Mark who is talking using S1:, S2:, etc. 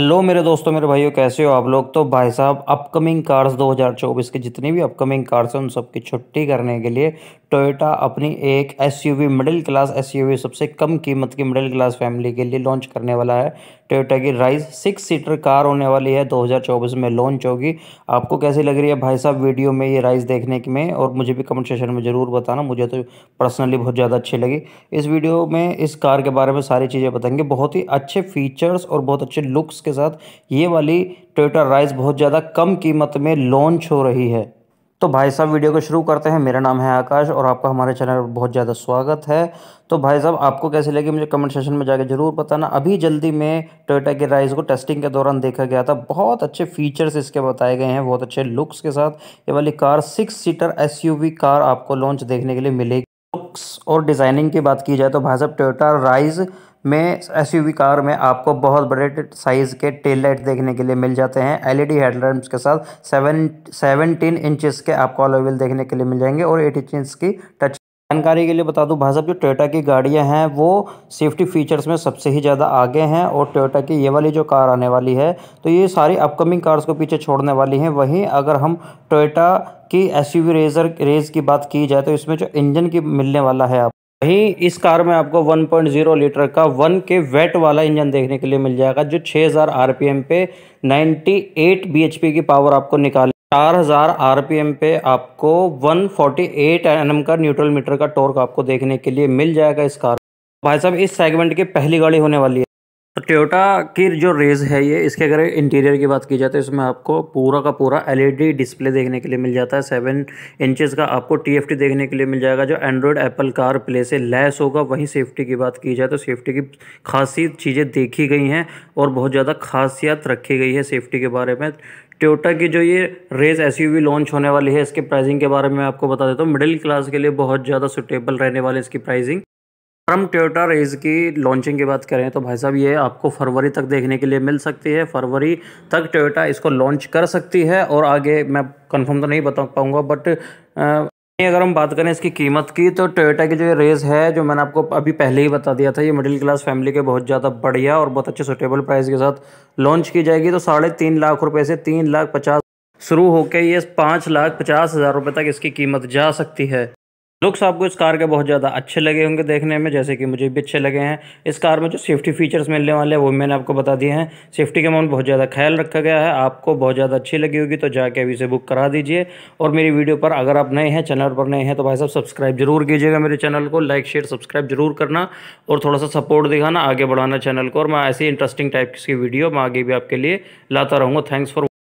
S1: hello मेरे दोस्तों मेरे भाइयों कैसे हो आप लोग तो भाई साहब अपकमिंग कार्स 2024 के जितनी भी अपकमिंग कार्स हैं उन सबकी छुट्टी करने के लिए टोयोटा अपनी एक एसयूवी मिडिल क्लास एसयूवी सबसे कम कीमत की मिडिल क्लास फैमिली के लिए लॉन्च करने वाला है टोयोटा की राइज सिक्स सीटर कार होने वाली है 2024 में लॉन्च होगी आपको कैसी लग रही है भाई साहब वीडियो में ये राइज देखने में और मुझे भी कमेंट सेशन में ज़रूर बताना मुझे तो पर्सनली बहुत ज़्यादा अच्छी लगी इस वीडियो में इस कार के बारे में सारी चीज़ें बताएंगे बहुत ही अच्छे फीचर्स और बहुत अच्छे लुक्स के के साथ ये वाली टोयोटा राइस बहुत ज़्यादा कम कीमत में लॉन्च हो रही है तो भाई साहब वीडियो को शुरू करते हैं मेरा नाम है आकाश और आपका हमारे चैनल पर बहुत ज़्यादा स्वागत है तो भाई साहब आपको कैसे लगे मुझे कमेंट सेशन में जाकर ज़रूर बताना अभी जल्दी में टोयोटा के राइस को टेस्टिंग के दौरान देखा गया था बहुत अच्छे फीचर्स इसके बताए गए हैं बहुत अच्छे लुक्स के साथ ये वाली कार सिक्स सीटर एस कार आपको लॉन्च देखने के लिए मिलेगी लुक्स और डिज़ाइनिंग की बात की जाए तो भाई साहब टोयोटा राइज में एस कार में आपको बहुत बड़े साइज़ के टेल लाइट देखने के लिए मिल जाते हैं एलईडी हेडलाइट्स e के साथ सेवन सेवनटीन इंचेस के आपको अलोवेल देखने के लिए मिल जाएंगे और एट इंच की टच जानकारी के लिए बता दूं भाई साहब जो टोयोटा की गाड़ियां हैं वो सेफ्टी फीचर्स में सबसे ही ज़्यादा आगे हैं और टोयोटा की ये वाली जो कार आने वाली है तो ये सारी अपकमिंग कार्स को पीछे छोड़ने वाली हैं वहीं अगर हम टोयोटा की एस यू रेजर रेज की बात की जाए तो इसमें जो इंजन की मिलने वाला है आप वहीं इस कार में आपको 1.0 लीटर का वन के वेट वाला इंजन देखने के लिए मिल जाएगा जो 6000 आरपीएम पे 98 बीएचपी की पावर आपको निकाल चार हज़ार आर पे आपको 148 एम का न्यूट्रल मीटर का टॉर्क आपको देखने के लिए मिल जाएगा इस कार भाई साहब इस सेगमेंट की पहली गाड़ी होने वाली है तो टोयोटा की जो रेज है ये इसके अगर इंटीरियर की बात की जाए तो इसमें आपको पूरा का पूरा एलईडी डिस्प्ले e देखने के लिए मिल जाता है सेवन इंचज का आपको टी देखने के लिए मिल जाएगा जो एंड्रॉयड एप्पल कार प्ले से लैस होगा वहीं सेफ्टी की बात की जाए तो सेफ्टी की खासी चीज़ें देखी गई हैं और बहुत ज़्यादा खासियत रखी गई है सेफ्टी के बारे में टोयोटा की जो ये रेस एस लॉन्च होने वाली है इसके प्राइसिंग के बारे में आपको बता देता हूँ मिडिल क्लास के लिए बहुत ज़्यादा सुटेबल रहने वाली इसकी प्राइसिंग हम टोयोटा रेज की लॉन्चिंग की बात करें तो भाई साहब ये आपको फरवरी तक देखने के लिए मिल सकती है फरवरी तक टोयोटा इसको लॉन्च कर सकती है और आगे मैं कंफर्म तो नहीं बता पाऊँगा बट अगर हम बात करें इसकी कीमत की तो टोयोटा की जो ये रेस है जो मैंने आपको अभी पहले ही बता दिया था ये मिडिल क्लास फैमिली के बहुत ज़्यादा बढ़िया और बहुत अच्छे सुटेबल प्राइस के साथ लॉन्च की जाएगी तो साढ़े तीन लाख रुपये से तीन लाख पचास शुरू होकर ये पाँच लाख पचास हज़ार रुपये तक इसकी कीमत जा सकती है लुक्स आपको इस कार के बहुत ज़्यादा अच्छे लगे होंगे देखने में जैसे कि मुझे भी अच्छे लगे हैं इस कार में जो सेफ्टी फीचर्स मिलने वाले हैं वो मैंने आपको बता दिए हैं सेफ्टी के मामले बहुत ज़्यादा ख्याल रखा गया है आपको बहुत ज़्यादा अच्छी लगी होगी तो जाके अभी इसे बुक करा दीजिए और मेरी वीडियो पर अगर आप नए हैं चैनल पर नए हैं तो भाई साहब सब्सक्राइब जरूर कीजिएगा मेरे चैनल को लाइक शेयर सब्सक्राइब जरूर करना और थोड़ा सा सपोर्ट दिखाना आगे बढ़ाना चैनल को और मैं ऐसी इंटरेस्टिंग टाइप की वीडियो मैं आगे भी आपके लिए लाता रहूँगा थैंक्स फॉर